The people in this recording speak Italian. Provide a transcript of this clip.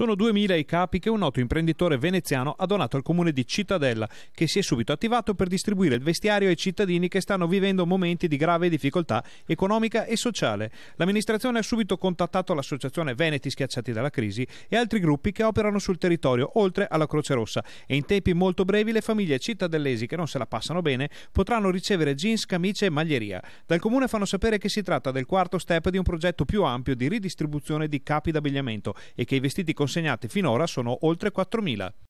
Sono 2000 i capi che un noto imprenditore veneziano ha donato al comune di Cittadella, che si è subito attivato per distribuire il vestiario ai cittadini che stanno vivendo momenti di grave difficoltà economica e sociale. L'amministrazione ha subito contattato l'associazione Veneti Schiacciati dalla Crisi e altri gruppi che operano sul territorio, oltre alla Croce Rossa. E in tempi molto brevi le famiglie cittadellesi che non se la passano bene potranno ricevere jeans, camicie e maglieria. Dal comune fanno sapere che si tratta del quarto step di un progetto più ampio di ridistribuzione di capi d'abbigliamento e che i vestiti considerati consegnate finora sono oltre 4.000.